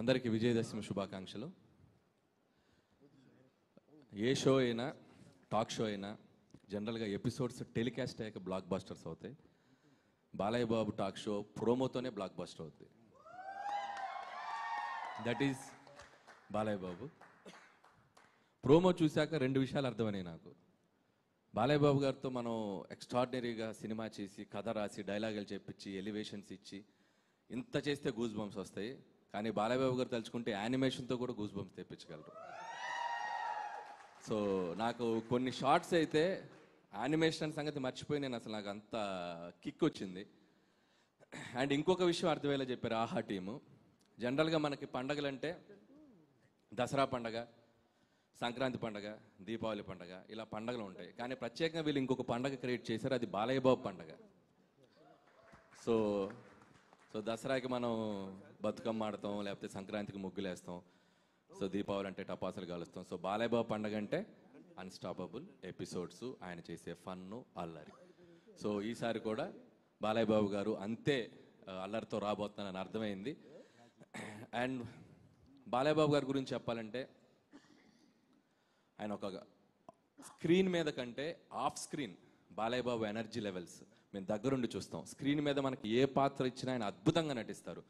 అందరికీ విజయదశమి శుభాకాంక్షలు ఏ షో అయినా టాక్ షో అయినా జనరల్గా ఎపిసోడ్స్ టెలికాస్ట్ అయ్యాక బ్లాక్ బాస్టర్స్ అవుతాయి బాలయ్య బాబు టాక్ షో ప్రోమోతోనే బ్లాక్ బాస్టర్ అవుతుంది that is Balayya Babu promo చూశాక రెండు విషయాలు అర్థమైనాయి నాకు బాలయ్య బాబు గారితో మనం ఎక్స్ట్రాడినరీగా సినిమా చేసి కథ రాసి డైలాగులు చెప్పించి ఎలివేషన్స్ ఇచ్చి ఇంత చేస్తే గూజ్ బంప్స్ వస్తాయి కానీ బాలబాబు గారు తలుచుకుంటే యానిమేషన్తో కూడా గూస్ బంప్స్ తెప్పించగలరు సో నాకు కొన్ని షార్ట్స్ అయితే యానిమేషన్ సంగతి మర్చిపోయి నేను అసలు నాకు అంత కిక్ వచ్చింది అండ్ ఇంకొక విషయం అర్థమయ్యేలా చెప్పారు ఆహా టీము జనరల్గా మనకి పండగలు అంటే దసరా పండగ సంక్రాంతి పండగ దీపావళి పండగ ఇలా పండగలు ఉంటాయి కానీ ప్రత్యేకంగా వీళ్ళు ఇంకొక పండగ క్రియేట్ చేశారు అది బాలయ్య బాబు పండగ సో సో దసరాకి మనం బతుకమ్మ ఆడతాం లేకపోతే సంక్రాంతికి ముగ్గులేస్తాం సో దీపావళి అంటే టపాసులు కాలుస్తాం సో బాలయబాబు పండగ అంటే అన్స్టాపబుల్ ఎపిసోడ్స్ ఆయన చేసే ఫన్ను అల్లరి సో ఈసారి కూడా బాలయ్యబాబు గారు అంతే అల్లరితో రాబోతున్నానని అర్థమైంది అండ్ బాలయ్యబాబు గారి గురించి చెప్పాలంటే ఆయన ఒక స్క్రీన్ మీద కంటే off screen Balayya Babu energy levels మేము దగ్గరుండి చూస్తాం స్క్రీన్ మీద మనకి ఏ పాత్ర ఇచ్చినా ఆయన అద్భుతంగా నటిస్తారు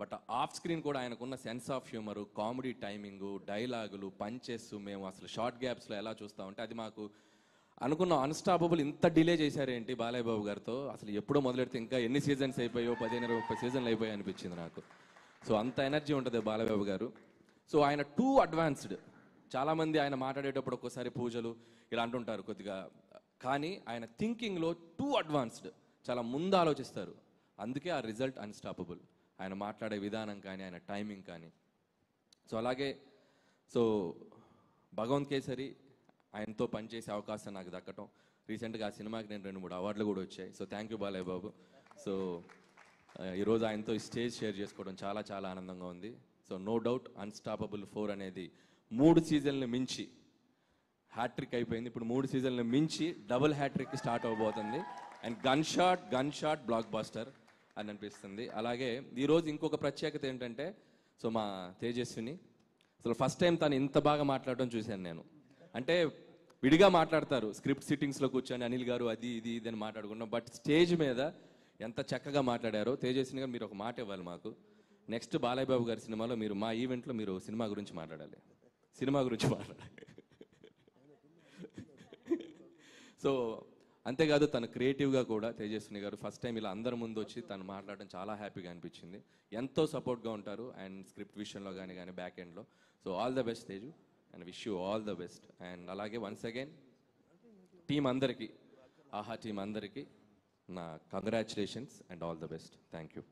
బట్ ఆఫ్ స్క్రీన్ కూడా ఆయనకున్న sense of humour comedy timing డైలాగులు పంచెస్ మేము అసలు షార్ట్ గ్యాప్స్లో ఎలా ఉంటే అది మాకు అనుకున్న అన్స్టాపబుల్ ఇంత డిలే చేశారేంటి బాలయ్య బాబు గారితో అసలు ఎప్పుడో మొదలెడితే ఇంకా ఎన్ని సీజన్స్ అయిపోయాయో పదిహేను ఇరవై ముప్పై సీజన్లు అయిపోయాయి అనిపించింది నాకు సో అంత ఎనర్జీ ఉంటుంది బాలయ్య గారు సో ఆయన టూ అడ్వాన్స్డ్ చాలామంది ఆయన మాట్లాడేటప్పుడు ఒక్కోసారి పూజలు ఇలా అంటుంటారు కొద్దిగా కానీ ఆయన థింకింగ్లో టూ అడ్వాన్స్డ్ చాలా ముందు ఆలోచిస్తారు అందుకే ఆ రిజల్ట్ అన్స్టాపబుల్ ఆయన మాట్లాడే విధానం కానీ ఆయన టైమింగ్ కానీ సో అలాగే సో భగవంత్ కేసరి ఆయనతో పనిచేసే అవకాశం నాకు దక్కటం రీసెంట్గా ఆ సినిమాకి నేను రెండు మూడు అవార్డులు కూడా వచ్చాయి so thank you Balayya Babu so ఈరోజు ఆయనతో ఈ స్టేజ్ షేర్ చేసుకోవడం చాలా చాలా ఆనందంగా ఉంది so no doubt Unstoppable four అనేది మూడు సీజన్లు మించి హ్యాట్రిక్ అయిపోయింది ఇప్పుడు మూడు సీజన్లు మించి డబుల్ హ్యాట్రిక్ స్టార్ట్ అవ్వబోతుంది and gunshot gunshot blockbuster అని అనిపిస్తుంది అలాగే ఈరోజు ఇంకొక ప్రత్యేకత ఏంటంటే సో మా తేజస్విని అసలు ఫస్ట్ టైం తను ఇంత బాగా మాట్లాడటం చూశాను నేను అంటే విడిగా మాట్లాడతారు స్క్రిప్ట్ సిట్టింగ్స్లో కూర్చొని అనిల్ గారు అది ఇది ఇది అని మాట్లాడుకున్నాం బట్ స్టేజ్ మీద ఎంత చక్కగా మాట్లాడారో తేజస్విని గారు మీరు ఒక మాట ఇవ్వాలి మాకు నెక్స్ట్ బాలయ్య బాబు గారి సినిమాలో మీరు మా ఈవెంట్లో మీరు సినిమా గురించి మాట్లాడాలి సినిమా గురించి మాట్లాడాలి సో అంతేకాదు తను క్రియేటివ్గా కూడా తేజస్విని గారు ఫస్ట్ టైం ఇలా అందరి ముందు వచ్చి తను మాట్లాడడం చాలా హ్యాపీగా అనిపించింది ఎంతో సపోర్ట్గా ఉంటారు అండ్ స్క్రిప్ట్ విషయంలో కానీ కానీ బ్యాక్ ఎండ్లో so all the best Teju and wish you all the best and అలాగే వన్స్ అగైన్ టీం అందరికీ ఆహా టీం అందరికీ నా congratulations and all the best thank you